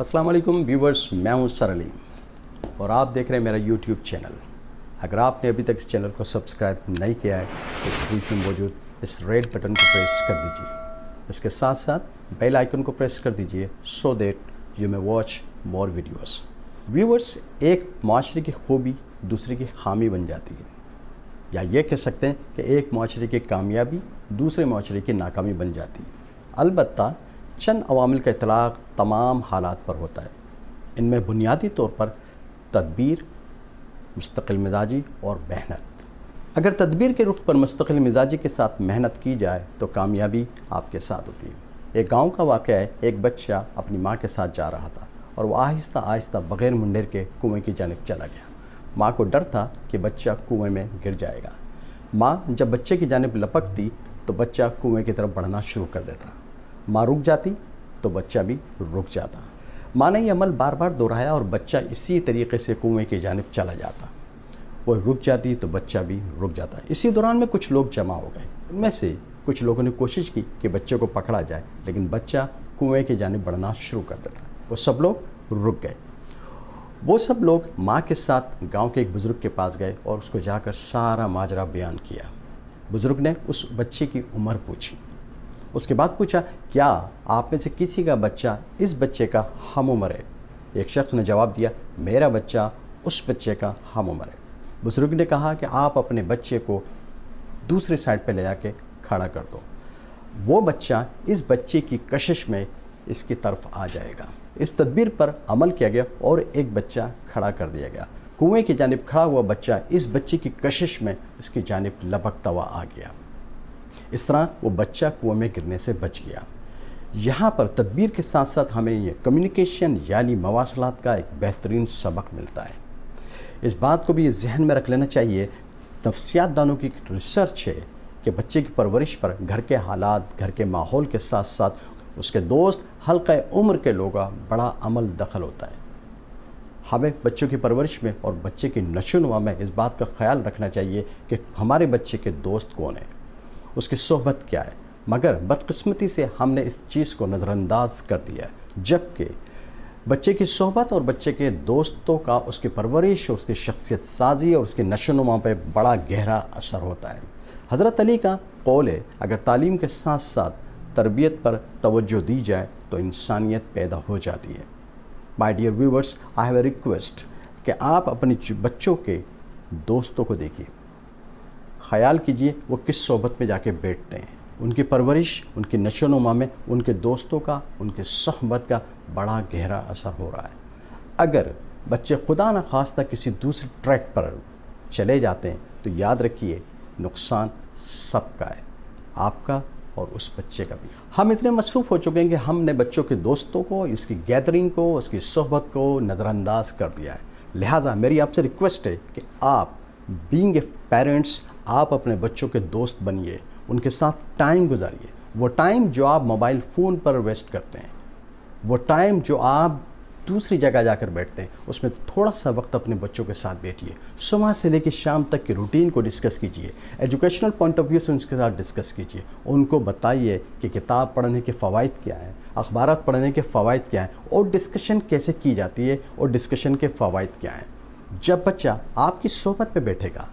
Aslam viewers मैं हूं सरली और आप देख रहे हैं मेरा यूट्यूब चैनल अगर आपने अभी तक इस चैनल को सब्सक्राइब नहीं किया है तो स्क्रीन में मौजूद इस रेड बटन को प्रेस कर दीजिए इसके साथ साथ बेल आइकन को प्रेस कर दीजिए so that you may watch more videos viewers एक माशरे की खूबी दूसरे की खामी बन जाती है या ये कह सकते हैं कि एक माशरे की कामयाबी दूसरे माशरे की नाकामी बन जाती है अलबत् चंद अवामिल का इतलाक़ तमाम हालात पर होता है इनमें बुनियादी तौर पर तदबीर मुस्तकिल मिजाजी और मेहनत अगर तदबीर के रुख पर मुस्तकिल मिजाजी के साथ मेहनत की जाए तो कामयाबी आपके साथ होती है एक गांव का वाक़ है एक बच्चा अपनी माँ के साथ जा रहा था और वह आहिस्ता आहिस्ता बग़ैर मुंडेर के कुएँ की जानब चला गया माँ को डर था कि बच्चा कुएँ में गिर जाएगा माँ जब बच्चे की जानब लपकती तो बच्चा कुएँ की तरफ बढ़ना शुरू कर देता माँ रुक जाती तो बच्चा भी रुक जाता माँ ने यह अमल बार बार दोहराया और बच्चा इसी तरीके से कुएँ की जानब चला जाता वह रुक जाती तो बच्चा भी रुक जाता इसी दौरान में कुछ लोग जमा हो गए उनमें से कुछ लोगों ने कोशिश की कि बच्चे को पकड़ा जाए लेकिन बच्चा कुएँ की जानब बढ़ना शुरू कर देता वो सब लोग रुक गए वो सब लोग माँ के साथ गांव के एक बुज़ुर्ग के पास गए और उसको जाकर सारा माजरा बयान किया बुज़ुर्ग ने उस बच्चे की उम्र पूछी उसके बाद पूछा क्या आप में से किसी का बच्चा इस बच्चे का हम उम्र है एक शख्स ने जवाब दिया मेरा बच्चा उस बच्चे का हम उम्र है बुज़ुर्ग ने कहा कि आप अपने बच्चे को दूसरे साइड पर ले जाके खड़ा कर दो वो बच्चा इस बच्चे की कशिश में इसकी तरफ आ जाएगा इस तदबीर पर अमल किया गया और एक बच्चा खड़ा कर दिया गया कुएं की जानब खड़ा हुआ बच्चा इस बच्चे की कशिश में इसकी जानब लपकता हुआ आ गया इस तरह वो बच्चा कुएं में गिरने से बच गया यहाँ पर तदबीर के साथ साथ हमें ये कम्युनिकेशन यानी मवासलात का एक बेहतरीन सबक मिलता है इस बात को भी ये जहन में रख लेना चाहिए नफसियात दानों की रिसर्च है कि बच्चे की परवरिश पर घर के हालात घर के माहौल के साथ साथ उसके दोस्त हल्के उम्र के लोग बड़ा अमल दखल होता है हमें बच्चों की परवरिश में और बच्चे की नशोनुमा में इस बात का ख्याल रखना चाहिए कि हमारे बच्चे के दोस्त कौन हैं उसकी सोहबत क्या है मगर बदकस्मती से हमने इस चीज़ को नज़रअंदाज कर दिया जबकि बच्चे की सोहबत और बच्चे के दोस्तों का उसकी परवरिश उसकी शख्सियत साजी और उसके नशोनुमा पर बड़ा गहरा असर होता है हज़रत अली का कौल है अगर तालीम के साथ साथ तरबियत पर तवज्जो दी जाए तो इंसानियत पैदा हो जाती है my dear viewers I have a request कि आप अपने बच्चों के दोस्तों को देखिए ख्याल कीजिए वो किस सोबत में जाके बैठते हैं उनकी परवरिश उनकी नशो नुमा में उनके दोस्तों का उनके सहबत का बड़ा गहरा असर हो रहा है अगर बच्चे खुदा न खास्ता किसी दूसरे ट्रैक पर चले जाते हैं तो याद रखिए नुकसान सबका है आपका और उस बच्चे का भी हम इतने मसरूफ़ हो चुके हैं कि हमने बच्चों के दोस्तों को उसकी गैदरिंग को उसकी सहबत को नज़रअंदाज कर दिया है लिहाजा मेरी आपसे रिक्वेस्ट है कि आप बींग ए पेरेंट्स आप अपने बच्चों के दोस्त बनिए उनके साथ टाइम गुजारिए वो टाइम जो आप मोबाइल फ़ोन पर वेस्ट करते हैं वो टाइम जो आप दूसरी जगह जाकर बैठते हैं उसमें थोड़ा सा वक्त अपने बच्चों के साथ बैठिए सुबह से लेकर शाम तक की रूटीन को डिस्कस कीजिए एजुकेशनल पॉइंट ऑफ व्यू से उनके साथ डिस्कस कीजिए उनको बताइए कि किताब पढ़ने के फ़वाद क्या हैं अखबार पढ़ने के फ़वाद क्या हैं और डिस्कशन कैसे की जाती है और डिस्कशन के फ़वाद क्या हैं जब बच्चा आपकी सोबत पे बैठेगा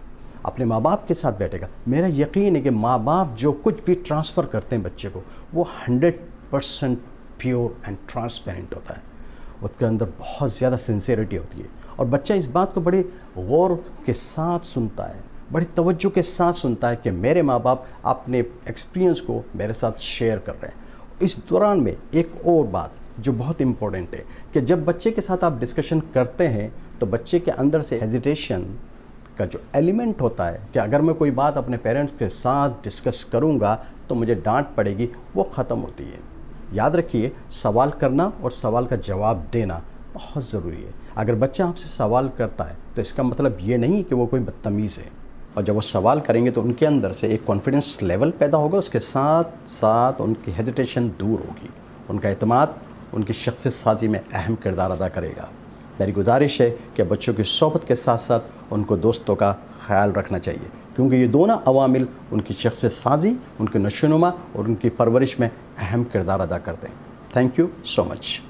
अपने माँ बाप के साथ बैठेगा मेरा यकीन है कि माँ बाप जो कुछ भी ट्रांसफ़र करते हैं बच्चे को वो hundred percent pure and transparent होता है उसके अंदर बहुत ज़्यादा सिंसेरिटी होती है और बच्चा इस बात को बड़े गौर के साथ सुनता है बड़ी तवज्जो के साथ सुनता है कि मेरे माँ बाप अपने एक्सपीरियंस को मेरे साथ शेयर कर रहे हैं इस दौरान में एक और बात जो बहुत इम्पोर्टेंट है कि जब बच्चे के साथ आप डिस्कशन करते हैं तो बच्चे के अंदर से हेजिटेशन का जो एलिमेंट होता है कि अगर मैं कोई बात अपने पेरेंट्स के साथ डिस्कस करूँगा तो मुझे डांट पड़ेगी वो ख़त्म होती है याद रखिए सवाल करना और सवाल का जवाब देना बहुत ज़रूरी है अगर बच्चा आपसे सवाल करता है तो इसका मतलब ये नहीं कि वो कोई बदतमीज़ है और जब वो सवाल करेंगे तो उनके अंदर से एक कॉन्फिडेंस लेवल पैदा होगा उसके साथ साथ उनकी हेजिटेशन दूर होगी उनका अतमाद उनकी शख्स साजी में अहम किरदार अदा करेगा मेरी गुजारिश है कि बच्चों की सोबत के साथ साथ उनको दोस्तों का ख्याल रखना चाहिए क्योंकि ये दोनों अवामिल उनकी शख्स साजी उनके नशोनुमा और उनकी परवरिश में अहम किरदार अदा करते हैं थैंक यू सो मच